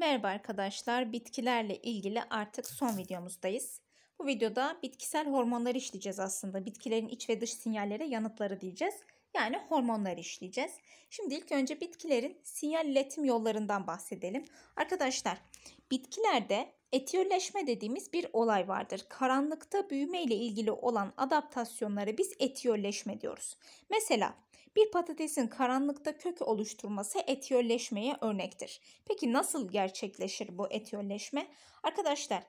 Merhaba arkadaşlar, bitkilerle ilgili artık son videomuzdayız. Bu videoda bitkisel hormonları işleyeceğiz aslında. Bitkilerin iç ve dış sinyallere yanıtları diyeceğiz. Yani hormonları işleyeceğiz. Şimdi ilk önce bitkilerin sinyal iletim yollarından bahsedelim. Arkadaşlar, bitkilerde etiyoleşme dediğimiz bir olay vardır. Karanlıkta büyüme ile ilgili olan adaptasyonları biz etiyoleşme diyoruz. Mesela bir patatesin karanlıkta kök oluşturması etiyolleşmeye örnektir. Peki nasıl gerçekleşir bu etiyolleşme? Arkadaşlar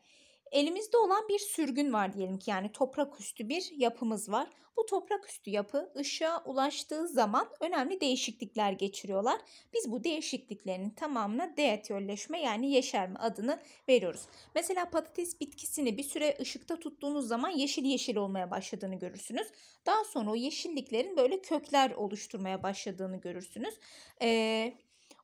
elimizde olan bir sürgün var diyelim ki yani toprak üstü bir yapımız var. Bu toprak üstü yapı ışığa ulaştığı zaman önemli değişiklikler geçiriyorlar. Biz bu değişikliklerin tamamına deatörleşme yani yeşerme adını veriyoruz. Mesela patates bitkisini bir süre ışıkta tuttuğunuz zaman yeşil yeşil olmaya başladığını görürsünüz. Daha sonra o yeşilliklerin böyle kökler oluşturmaya başladığını görürsünüz. Ee,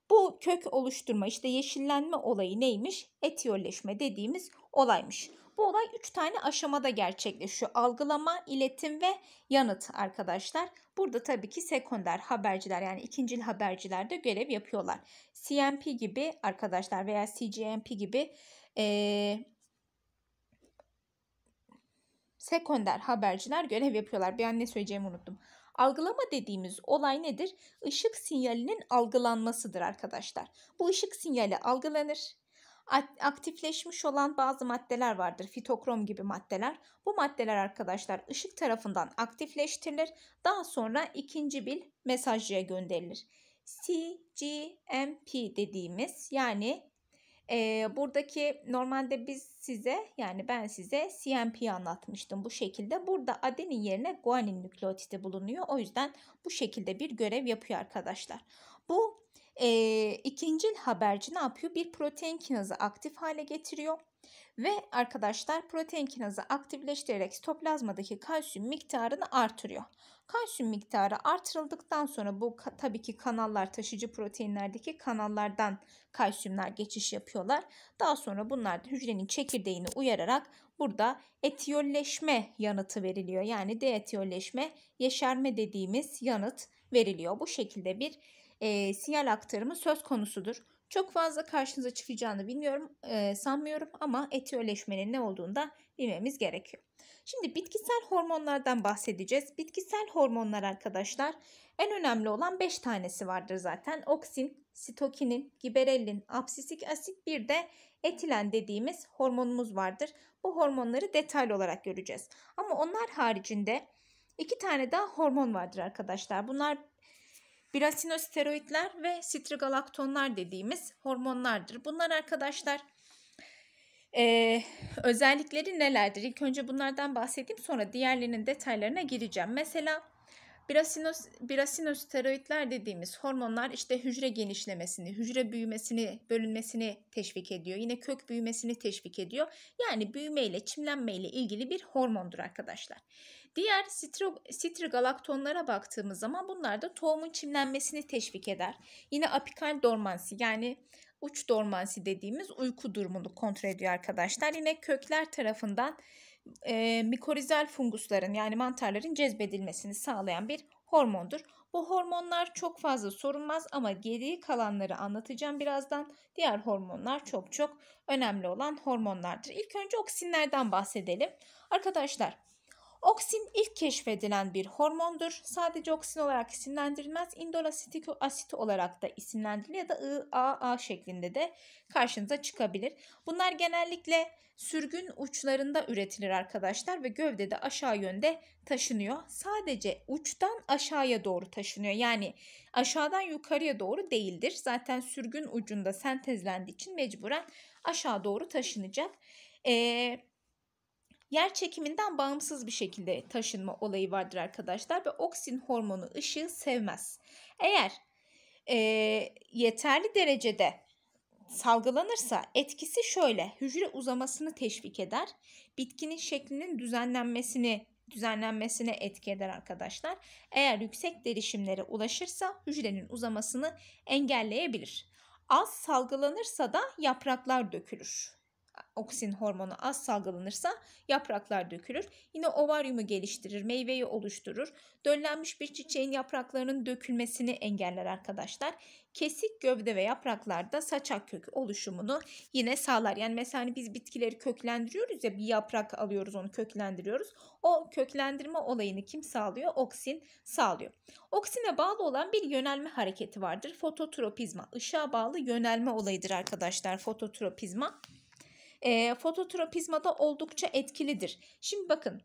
bu kök oluşturma işte yeşillenme olayı neymiş? Etiyolleşme dediğimiz olaymış. Bu olay 3 tane aşamada gerçekleşiyor. Algılama, iletim ve yanıt arkadaşlar. Burada tabii ki sekonder haberciler yani ikincil haberciler de görev yapıyorlar. CMP gibi arkadaşlar veya CGMP gibi ee, sekonder haberciler görev yapıyorlar. Bir an ne söyleyeceğimi unuttum. Algılama dediğimiz olay nedir? Işık sinyalinin algılanmasıdır arkadaşlar. Bu ışık sinyali algılanır aktifleşmiş olan bazı maddeler vardır. Fitokrom gibi maddeler. Bu maddeler arkadaşlar ışık tarafından aktifleştirilir. Daha sonra ikinci bir mesajcıya gönderilir. CGMP dediğimiz yani e, buradaki normalde biz size yani ben size CMP'yi anlatmıştım bu şekilde. Burada adenin yerine guanin nükleotidi bulunuyor. O yüzden bu şekilde bir görev yapıyor arkadaşlar. Bu e, ikincil haberci ne yapıyor? Bir protein kinazı aktif hale getiriyor. Ve arkadaşlar protein kinazı aktifleştirerek sitoplazmadaki kalsiyum miktarını artırıyor. Kalsiyum miktarı artırıldıktan sonra bu tabii ki kanallar taşıcı proteinlerdeki kanallardan kalsiyumlar geçiş yapıyorlar. Daha sonra bunlar da hücrenin çekirdeğini uyararak burada etiyolleşme yanıtı veriliyor. Yani deetiyolleşme, yeşerme dediğimiz yanıt veriliyor. Bu şekilde bir e, sinyal aktarımı söz konusudur. Çok fazla karşınıza çıkacağını bilmiyorum, e, sanmıyorum ama etiyoleşmenin ne olduğunu da bilmemiz gerekiyor. Şimdi bitkisel hormonlardan bahsedeceğiz. Bitkisel hormonlar arkadaşlar en önemli olan 5 tanesi vardır zaten. Oksin, sitokinin, giberellin, absisik asit bir de etilen dediğimiz hormonumuz vardır. Bu hormonları detaylı olarak göreceğiz. Ama onlar haricinde iki tane daha hormon vardır arkadaşlar. Bunlar Birasinosteroidler ve sitrigalaktonlar dediğimiz hormonlardır. Bunlar arkadaşlar ee, özellikleri nelerdir? İlk önce bunlardan bahsedeyim sonra diğerlerinin detaylarına gireceğim. Mesela Birasinos, birasinosteroidler dediğimiz hormonlar işte hücre genişlemesini, hücre büyümesini, bölünmesini teşvik ediyor. Yine kök büyümesini teşvik ediyor. Yani büyümeyle, çimlenmeyle ilgili bir hormondur arkadaşlar. Diğer stro, strigalaktonlara baktığımız zaman bunlar da tohumun çimlenmesini teşvik eder. Yine apikal dormansi yani uç dormansi dediğimiz uyku durumunu kontrol ediyor arkadaşlar. Yine kökler tarafından e, mikorizal fungusların yani mantarların cezbedilmesini sağlayan bir hormondur. Bu hormonlar çok fazla sorulmaz ama geri kalanları anlatacağım birazdan. Diğer hormonlar çok çok önemli olan hormonlardır. İlk önce oksinlerden bahsedelim. Arkadaşlar Oksin ilk keşfedilen bir hormondur. Sadece oksin olarak isimlendirilmez, indolasitik asit olarak da isimlendirilir ya da IAA şeklinde de karşınıza çıkabilir. Bunlar genellikle sürgün uçlarında üretilir arkadaşlar ve gövdede aşağı yönde taşınıyor. Sadece uçtan aşağıya doğru taşınıyor. Yani aşağıdan yukarıya doğru değildir. Zaten sürgün ucunda sentezlendiği için mecburen aşağı doğru taşınacak. Eee yer çekiminden bağımsız bir şekilde taşınma olayı vardır arkadaşlar ve oksin hormonu ışığı sevmez. Eğer e, yeterli derecede salgılanırsa etkisi şöyle hücre uzamasını teşvik eder, bitkinin şeklinin düzenlenmesini düzenlenmesine etki eder arkadaşlar. Eğer yüksek derişimlere ulaşırsa hücrenin uzamasını engelleyebilir. Az salgılanırsa da yapraklar dökülür oksin hormonu az salgılanırsa yapraklar dökülür. Yine ovaryumu geliştirir, meyveyi oluşturur. Döllenmiş bir çiçeğin yapraklarının dökülmesini engeller arkadaşlar. Kesik gövde ve yapraklarda saçak kök oluşumunu yine sağlar. Yani mesela hani biz bitkileri köklendiriyoruz ya bir yaprak alıyoruz onu köklendiriyoruz. O köklendirme olayını kim sağlıyor? Oksin sağlıyor. Oksine bağlı olan bir yönelme hareketi vardır. Fototropizma. Işığa bağlı yönelme olayıdır arkadaşlar fototropizma e, fototropizmada oldukça etkilidir. Şimdi bakın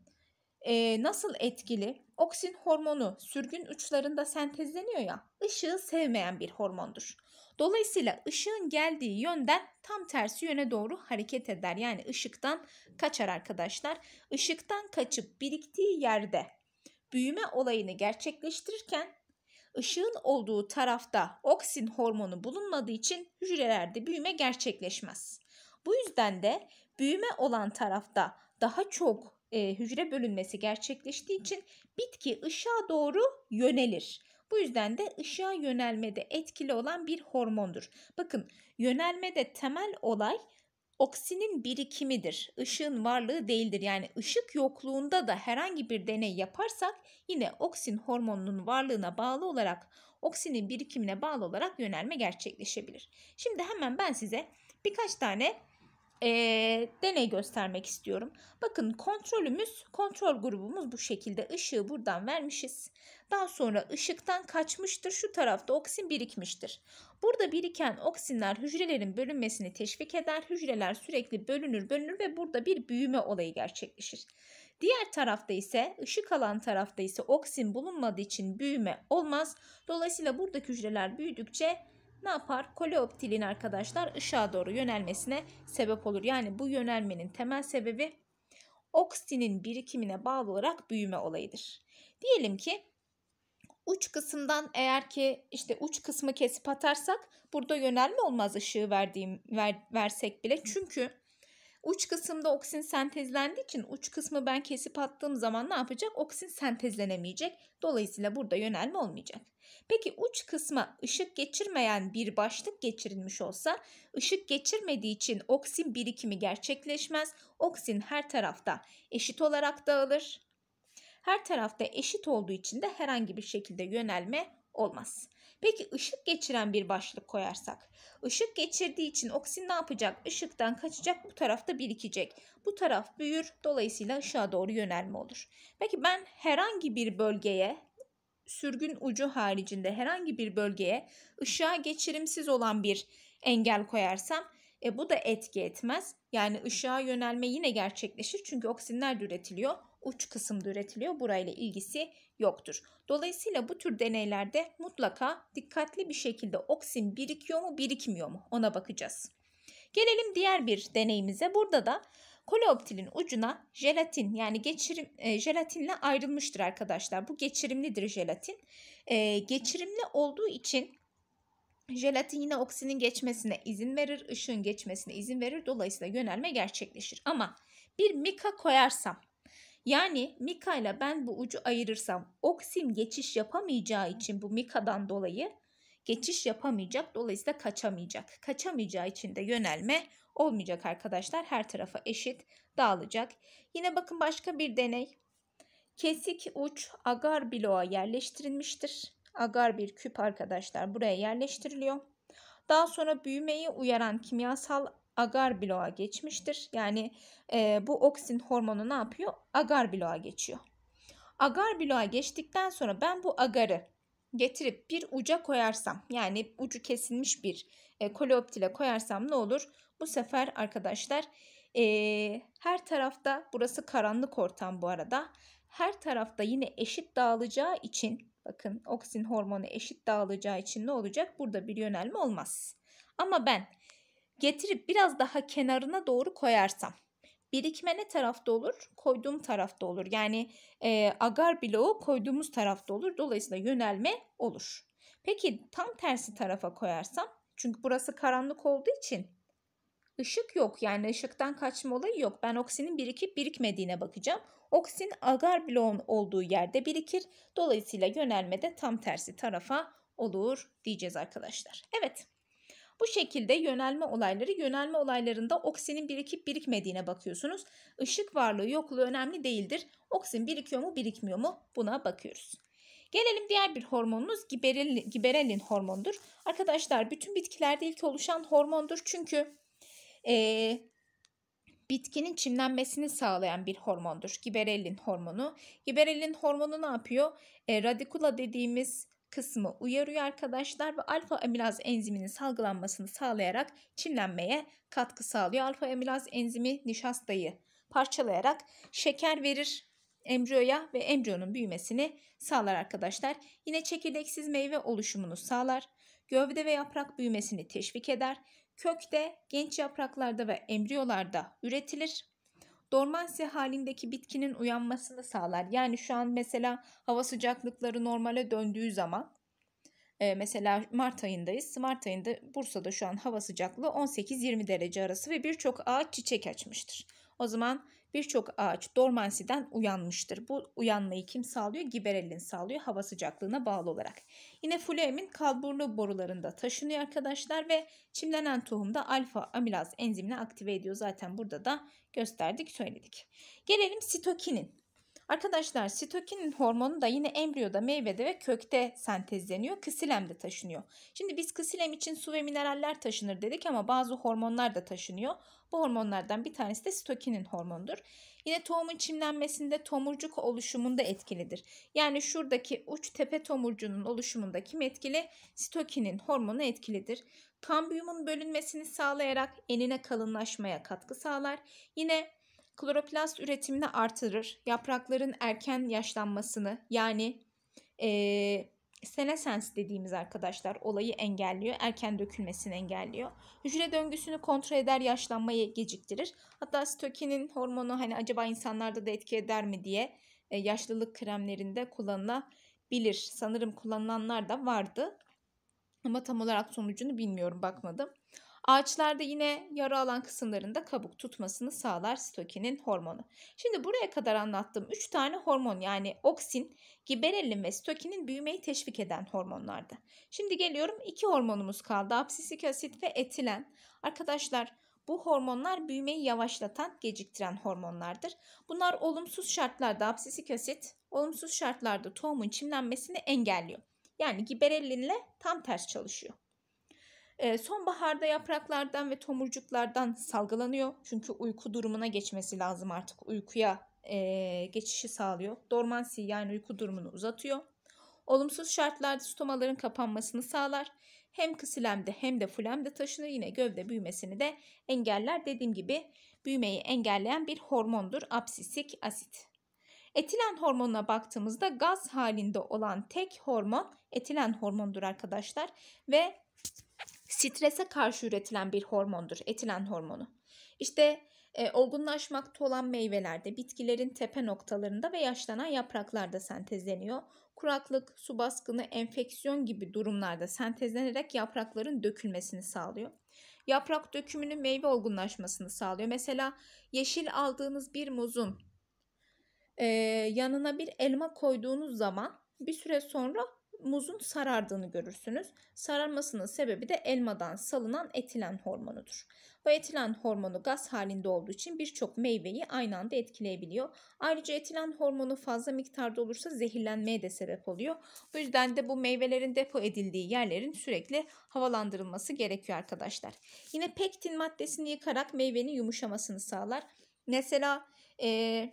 e, nasıl etkili? Oksin hormonu sürgün uçlarında sentezleniyor ya ışığı sevmeyen bir hormondur. Dolayısıyla ışığın geldiği yönden tam tersi yöne doğru hareket eder. Yani ışıktan kaçar arkadaşlar. Işıktan kaçıp biriktiği yerde büyüme olayını gerçekleştirirken ışığın olduğu tarafta oksin hormonu bulunmadığı için hücrelerde büyüme gerçekleşmez. Bu yüzden de büyüme olan tarafta daha çok e, hücre bölünmesi gerçekleştiği için bitki ışığa doğru yönelir. Bu yüzden de ışığa yönelmede etkili olan bir hormondur. Bakın yönelmede temel olay oksinin birikimidir. Işığın varlığı değildir. Yani ışık yokluğunda da herhangi bir deney yaparsak yine oksin hormonunun varlığına bağlı olarak oksinin birikimine bağlı olarak yönelme gerçekleşebilir. Şimdi hemen ben size birkaç tane e, deney göstermek istiyorum. Bakın kontrolümüz, kontrol grubumuz bu şekilde. Işığı buradan vermişiz. Daha sonra ışıktan kaçmıştır. Şu tarafta oksin birikmiştir. Burada biriken oksinler hücrelerin bölünmesini teşvik eder. Hücreler sürekli bölünür bölünür ve burada bir büyüme olayı gerçekleşir. Diğer tarafta ise ışık alan tarafta ise oksin bulunmadığı için büyüme olmaz. Dolayısıyla buradaki hücreler büyüdükçe ne yapar? Koleoptilin arkadaşlar ışığa doğru yönelmesine sebep olur. Yani bu yönelmenin temel sebebi oksinin birikimine bağlı olarak büyüme olayıdır. Diyelim ki uç kısımdan eğer ki işte uç kısmı kesip atarsak burada yönelme olmaz ışığı verdiğim ver, versek bile. Çünkü Uç kısımda oksin sentezlendiği için uç kısmı ben kesip attığım zaman ne yapacak? Oksin sentezlenemeyecek. Dolayısıyla burada yönelme olmayacak. Peki uç kısma ışık geçirmeyen bir başlık geçirilmiş olsa ışık geçirmediği için oksin birikimi gerçekleşmez. Oksin her tarafta eşit olarak dağılır. Her tarafta eşit olduğu için de herhangi bir şekilde yönelme olmaz. Peki ışık geçiren bir başlık koyarsak? Işık geçirdiği için oksin ne yapacak? Işıktan kaçacak bu tarafta birikecek. Bu taraf büyür dolayısıyla ışığa doğru yönelme olur. Peki ben herhangi bir bölgeye sürgün ucu haricinde herhangi bir bölgeye ışığa geçirimsiz olan bir engel koyarsam e, bu da etki etmez. Yani ışığa yönelme yine gerçekleşir çünkü oksinler de üretiliyor uç kısımda üretiliyor. Burayla ilgisi yoktur. Dolayısıyla bu tür deneylerde mutlaka dikkatli bir şekilde oksin birikiyor mu birikmiyor mu ona bakacağız. Gelelim diğer bir deneyimize. Burada da koleoptilin ucuna jelatin yani geçirim e, jelatinle ayrılmıştır arkadaşlar. Bu geçirimlidir jelatin. E, geçirimli olduğu için Jelatin yine oksinin geçmesine izin verir, ışığın geçmesine izin verir. Dolayısıyla yönelme gerçekleşir. Ama bir mika koyarsam yani Mika ile ben bu ucu ayırırsam Oksim geçiş yapamayacağı için bu Mika'dan dolayı geçiş yapamayacak. Dolayısıyla kaçamayacak. Kaçamayacağı için de yönelme olmayacak arkadaşlar. Her tarafa eşit dağılacak. Yine bakın başka bir deney. Kesik uç agar bloğa yerleştirilmiştir. Agar bir küp arkadaşlar buraya yerleştiriliyor. Daha sonra büyümeyi uyaran kimyasal agar bloğa geçmiştir. Yani e, bu oksin hormonu ne yapıyor? Agar bloğa geçiyor. Agar bloğa geçtikten sonra ben bu agarı getirip bir uca koyarsam yani ucu kesilmiş bir e, koleoptile koyarsam ne olur? Bu sefer arkadaşlar e, her tarafta burası karanlık ortam bu arada. Her tarafta yine eşit dağılacağı için bakın oksin hormonu eşit dağılacağı için ne olacak? Burada bir yönelme olmaz. Ama ben getirip biraz daha kenarına doğru koyarsam birikme ne tarafta olur? Koyduğum tarafta olur. Yani e, agar bloğu koyduğumuz tarafta olur. Dolayısıyla yönelme olur. Peki tam tersi tarafa koyarsam? Çünkü burası karanlık olduğu için ışık yok. Yani ışıktan kaçma olayı yok. Ben oksinin birikip birikmediğine bakacağım. Oksin agar bloğun olduğu yerde birikir. Dolayısıyla yönelme de tam tersi tarafa olur diyeceğiz arkadaşlar. Evet. Bu şekilde yönelme olayları, yönelme olaylarında oksinin birikip birikmediğine bakıyorsunuz. Işık varlığı, yokluğu önemli değildir. Oksin birikiyor mu, birikmiyor mu? Buna bakıyoruz. Gelelim diğer bir hormonumuz giberelin, giberelin hormonudur. Arkadaşlar bütün bitkilerde ilk oluşan hormondur. Çünkü e, bitkinin çimlenmesini sağlayan bir hormondur. Giberelin hormonu. Giberelin hormonu ne yapıyor? E, radikula dediğimiz kısmı uyarıyor arkadaşlar ve alfa amilaz enziminin salgılanmasını sağlayarak çimlenmeye katkı sağlıyor. Alfa amilaz enzimi nişastayı parçalayarak şeker verir embriyoya ve embriyonun büyümesini sağlar arkadaşlar. Yine çekirdeksiz meyve oluşumunu sağlar. Gövde ve yaprak büyümesini teşvik eder. Kök de genç yapraklarda ve embriyolarda üretilir dormansiye halindeki bitkinin uyanmasını sağlar. Yani şu an mesela hava sıcaklıkları normale döndüğü zaman e, mesela Mart ayındayız. Mart ayında Bursa'da şu an hava sıcaklığı 18-20 derece arası ve birçok ağaç çiçek açmıştır. O zaman birçok ağaç dormansiden uyanmıştır. Bu uyanmayı kim sağlıyor? Giberellin sağlıyor hava sıcaklığına bağlı olarak. Yine fulemin kalburlu borularında taşınıyor arkadaşlar ve çimlenen tohumda alfa amilaz enzimini aktive ediyor. Zaten burada da gösterdik söyledik. Gelelim sitokinin. Arkadaşlar sitokinin hormonu da yine embriyoda, meyvede ve kökte sentezleniyor. Kısilemde taşınıyor. Şimdi biz kısilem için su ve mineraller taşınır dedik ama bazı hormonlar da taşınıyor. Bu hormonlardan bir tanesi de stokinin hormonudur. Yine tohumun çimlenmesinde tomurcuk oluşumunda etkilidir. Yani şuradaki uç tepe tomurcuğunun oluşumunda kim etkili? Stokinin hormonu etkilidir. Kambiyumun bölünmesini sağlayarak enine kalınlaşmaya katkı sağlar. Yine kloroplast üretimini artırır. Yaprakların erken yaşlanmasını yani ee, senesens dediğimiz arkadaşlar olayı engelliyor. Erken dökülmesini engelliyor. Hücre döngüsünü kontrol eder, yaşlanmayı geciktirir. Hatta stokinin hormonu hani acaba insanlarda da etki eder mi diye e, yaşlılık kremlerinde kullanılabilir. Sanırım kullanılanlar da vardı. Ama tam olarak sonucunu bilmiyorum, bakmadım. Ağaçlarda yine yara alan kısımlarında kabuk tutmasını sağlar stokinin hormonu. Şimdi buraya kadar anlattığım 3 tane hormon yani oksin, giberelin ve stokinin büyümeyi teşvik eden hormonlardı. Şimdi geliyorum 2 hormonumuz kaldı. Absisik asit ve etilen. Arkadaşlar bu hormonlar büyümeyi yavaşlatan, geciktiren hormonlardır. Bunlar olumsuz şartlarda absisik asit, olumsuz şartlarda tohumun çimlenmesini engelliyor. Yani giberellinle tam ters çalışıyor. Ee, sonbaharda yapraklardan ve tomurcuklardan salgılanıyor. Çünkü uyku durumuna geçmesi lazım artık. Uykuya e, geçişi sağlıyor. Dormansi yani uyku durumunu uzatıyor. Olumsuz şartlarda stomaların kapanmasını sağlar. Hem kısilemde hem de fulemde taşınır. Yine gövde büyümesini de engeller. Dediğim gibi büyümeyi engelleyen bir hormondur absisik asit. Etilen hormonuna baktığımızda gaz halinde olan tek hormon etilen hormondur arkadaşlar ve strese karşı üretilen bir hormondur. Etilen hormonu. İşte e, olgunlaşmakta olan meyvelerde, bitkilerin tepe noktalarında ve yaşlanan yapraklarda sentezleniyor. Kuraklık, su baskını, enfeksiyon gibi durumlarda sentezlenerek yaprakların dökülmesini sağlıyor. Yaprak dökümünün meyve olgunlaşmasını sağlıyor. Mesela yeşil aldığınız bir muzun e, yanına bir elma koyduğunuz zaman bir süre sonra muzun sarardığını görürsünüz. Sararmasının sebebi de elmadan salınan etilen hormonudur. Bu etilen hormonu gaz halinde olduğu için birçok meyveyi aynı anda etkileyebiliyor. Ayrıca etilen hormonu fazla miktarda olursa zehirlenmeye de sebep oluyor. Bu yüzden de bu meyvelerin depo edildiği yerlerin sürekli havalandırılması gerekiyor arkadaşlar. Yine pektin maddesini yıkarak meyvenin yumuşamasını sağlar. Mesela ee,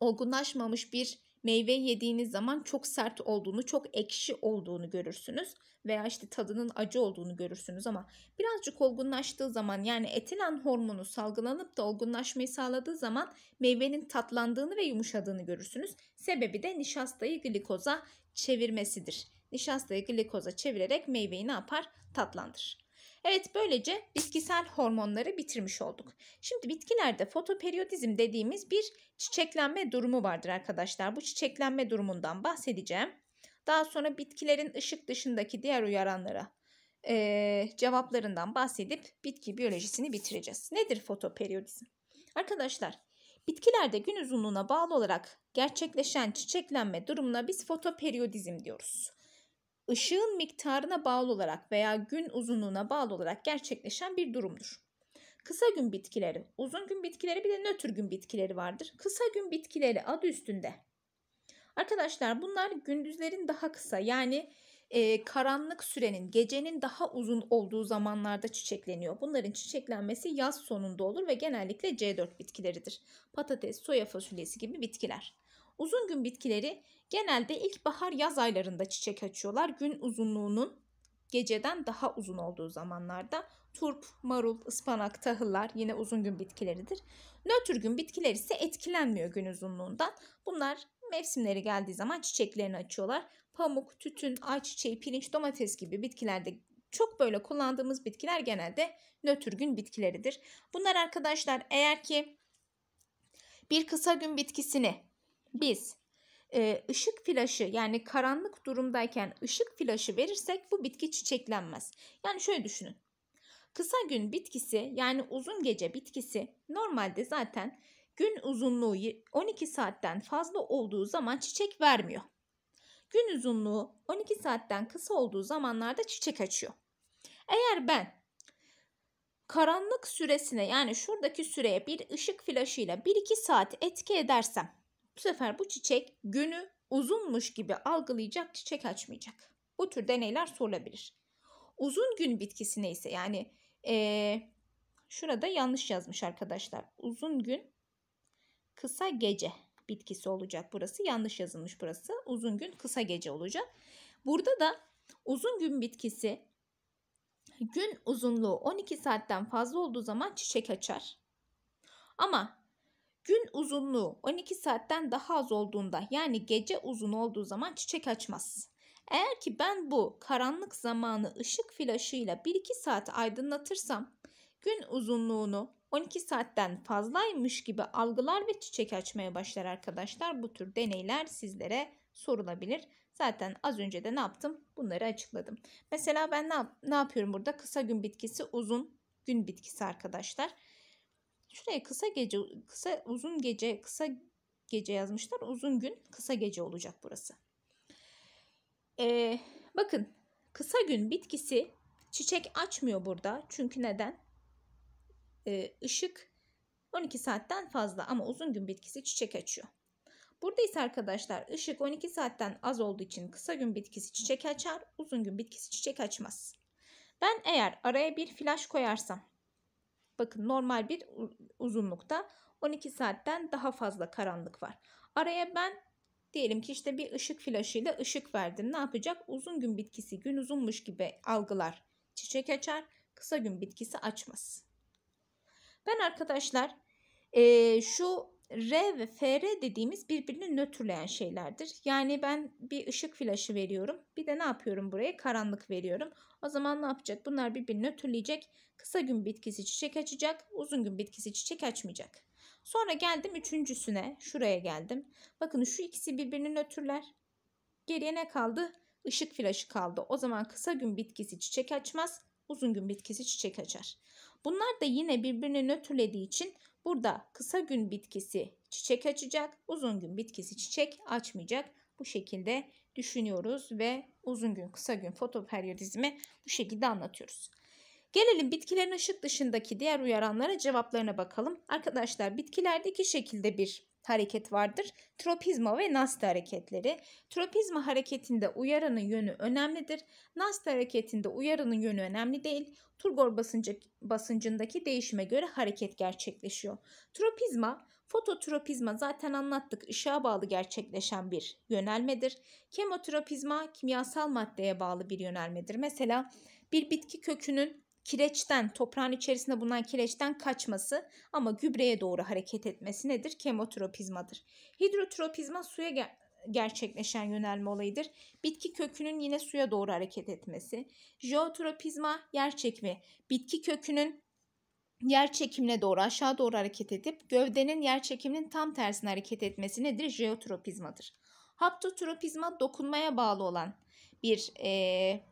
olgunlaşmamış bir meyve yediğiniz zaman çok sert olduğunu, çok ekşi olduğunu görürsünüz veya işte tadının acı olduğunu görürsünüz ama birazcık olgunlaştığı zaman yani etilen hormonu salgılanıp da olgunlaşmayı sağladığı zaman meyvenin tatlandığını ve yumuşadığını görürsünüz. Sebebi de nişastayı glikoza çevirmesidir. Nişastayı glikoza çevirerek meyveyi ne yapar? Tatlandırır. Evet böylece bitkisel hormonları bitirmiş olduk. Şimdi bitkilerde fotoperiyodizm dediğimiz bir çiçeklenme durumu vardır arkadaşlar. Bu çiçeklenme durumundan bahsedeceğim. Daha sonra bitkilerin ışık dışındaki diğer uyaranlara e, cevaplarından bahsedip bitki biyolojisini bitireceğiz. Nedir fotoperiyodizm? Arkadaşlar bitkilerde gün uzunluğuna bağlı olarak gerçekleşen çiçeklenme durumuna biz fotoperiyodizm diyoruz ışığın miktarına bağlı olarak veya gün uzunluğuna bağlı olarak gerçekleşen bir durumdur. Kısa gün bitkileri, uzun gün bitkileri bir de nötr gün bitkileri vardır. Kısa gün bitkileri adı üstünde. Arkadaşlar bunlar gündüzlerin daha kısa yani e, karanlık sürenin gecenin daha uzun olduğu zamanlarda çiçekleniyor. Bunların çiçeklenmesi yaz sonunda olur ve genellikle C4 bitkileridir. Patates, soya fasulyesi gibi bitkiler. Uzun gün bitkileri genelde ilkbahar yaz aylarında çiçek açıyorlar. Gün uzunluğunun geceden daha uzun olduğu zamanlarda turp, marul, ıspanak, tahıllar yine uzun gün bitkileridir. Nötr gün bitkiler ise etkilenmiyor gün uzunluğundan. Bunlar mevsimleri geldiği zaman çiçeklerini açıyorlar. Pamuk, tütün, ayçiçeği, pirinç, domates gibi bitkilerde çok böyle kullandığımız bitkiler genelde nötr gün bitkileridir. Bunlar arkadaşlar eğer ki bir kısa gün bitkisini biz e, ışık flaşı yani karanlık durumdayken ışık flaşı verirsek bu bitki çiçeklenmez. Yani şöyle düşünün. Kısa gün bitkisi yani uzun gece bitkisi normalde zaten gün uzunluğu 12 saatten fazla olduğu zaman çiçek vermiyor. Gün uzunluğu 12 saatten kısa olduğu zamanlarda çiçek açıyor. Eğer ben karanlık süresine yani şuradaki süreye bir ışık flaşıyla 1-2 saat etki edersem bu sefer bu çiçek günü uzunmuş gibi algılayacak çiçek açmayacak. Bu tür deneyler sorulabilir. Uzun gün bitkisine ise yani ee, şurada yanlış yazmış arkadaşlar. Uzun gün kısa gece bitkisi olacak burası. Yanlış yazılmış burası. Uzun gün kısa gece olacak. Burada da uzun gün bitkisi gün uzunluğu 12 saatten fazla olduğu zaman çiçek açar. Ama Gün uzunluğu 12 saatten daha az olduğunda yani gece uzun olduğu zaman çiçek açmaz. Eğer ki ben bu karanlık zamanı ışık flaşıyla 1-2 saat aydınlatırsam gün uzunluğunu 12 saatten fazlaymış gibi algılar ve çiçek açmaya başlar arkadaşlar. Bu tür deneyler sizlere sorulabilir. Zaten az önce de ne yaptım? Bunları açıkladım. Mesela ben ne, yap ne yapıyorum burada? Kısa gün bitkisi, uzun gün bitkisi arkadaşlar. Şuraya kısa gece, kısa uzun gece, kısa gece yazmışlar. Uzun gün, kısa gece olacak burası. Ee, bakın kısa gün bitkisi çiçek açmıyor burada. Çünkü neden? Ee, ışık 12 saatten fazla ama uzun gün bitkisi çiçek açıyor. Burada ise arkadaşlar ışık 12 saatten az olduğu için kısa gün bitkisi çiçek açar, uzun gün bitkisi çiçek açmaz. Ben eğer araya bir flash koyarsam Bakın normal bir uzunlukta 12 saatten daha fazla karanlık var. Araya ben diyelim ki işte bir ışık flaşıyla ışık verdim. Ne yapacak? Uzun gün bitkisi gün uzunmuş gibi algılar. Çiçek açar, kısa gün bitkisi açmaz. Ben arkadaşlar e, şu R ve FR dediğimiz birbirini nötrleyen şeylerdir. Yani ben bir ışık flaşı veriyorum. Bir de ne yapıyorum buraya? Karanlık veriyorum. O zaman ne yapacak? Bunlar birbirini nötrleyecek. Kısa gün bitkisi çiçek açacak. Uzun gün bitkisi çiçek açmayacak. Sonra geldim üçüncüsüne. Şuraya geldim. Bakın şu ikisi birbirini nötrler. Geriye ne kaldı? Işık flaşı kaldı. O zaman kısa gün bitkisi çiçek açmaz. Uzun gün bitkisi çiçek açar. Bunlar da yine birbirini nötrlediği için Burada kısa gün bitkisi çiçek açacak, uzun gün bitkisi çiçek açmayacak. Bu şekilde düşünüyoruz ve uzun gün kısa gün fotoperyodizmi bu şekilde anlatıyoruz. Gelelim bitkilerin ışık dışındaki diğer uyaranlara cevaplarına bakalım. Arkadaşlar bitkilerde iki şekilde bir hareket vardır. Tropizma ve nasta hareketleri. Tropizma hareketinde uyaranın yönü önemlidir. Nasta hareketinde uyaranın yönü önemli değil. Turgor basıncı, basıncındaki değişime göre hareket gerçekleşiyor. Tropizma, fototropizma zaten anlattık ışığa bağlı gerçekleşen bir yönelmedir. Kemotropizma kimyasal maddeye bağlı bir yönelmedir. Mesela bir bitki kökünün kireçten, toprağın içerisinde bulunan kireçten kaçması ama gübreye doğru hareket etmesi nedir? Kemotropizmadır. Hidrotropizma suya gel gerçekleşen yönelme olayıdır. Bitki kökünün yine suya doğru hareket etmesi. Jeotropizma yer çekimi. Bitki kökünün yer çekimine doğru aşağı doğru hareket edip gövdenin yer çekiminin tam tersine hareket etmesi nedir? Jeotropizmadır. Haptotropizma dokunmaya bağlı olan bir e,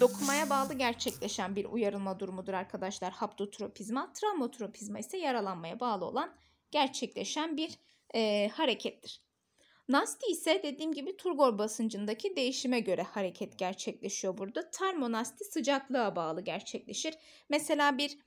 dokumaya bağlı gerçekleşen bir uyarılma durumudur arkadaşlar. Haptotropizma, travmatropizma ise yaralanmaya bağlı olan gerçekleşen bir e, harekettir. Nasti ise dediğim gibi turgor basıncındaki değişime göre hareket gerçekleşiyor burada. Termonasti sıcaklığa bağlı gerçekleşir. Mesela bir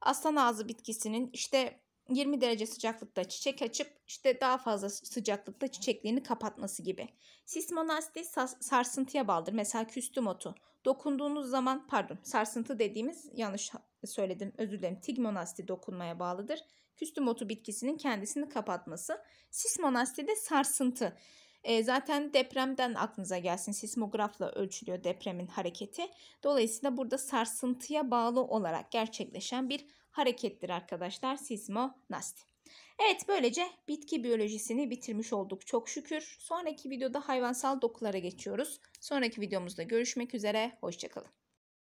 aslan ağzı bitkisinin işte 20 derece sıcaklıkta çiçek açıp işte daha fazla sıcaklıkta çiçeklerini kapatması gibi. Sismonasti sarsıntıya bağlıdır. Mesela küstüm otu. Dokunduğunuz zaman pardon sarsıntı dediğimiz yanlış söyledim özür dilerim tigmonasti dokunmaya bağlıdır. Küstüm otu bitkisinin kendisini kapatması. Sismonasti de sarsıntı. E, zaten depremden aklınıza gelsin. Sismografla ölçülüyor depremin hareketi. Dolayısıyla burada sarsıntıya bağlı olarak gerçekleşen bir harekettir arkadaşlar sismonasti. Evet böylece bitki biyolojisini bitirmiş olduk çok şükür. Sonraki videoda hayvansal dokulara geçiyoruz. Sonraki videomuzda görüşmek üzere hoşçakalın.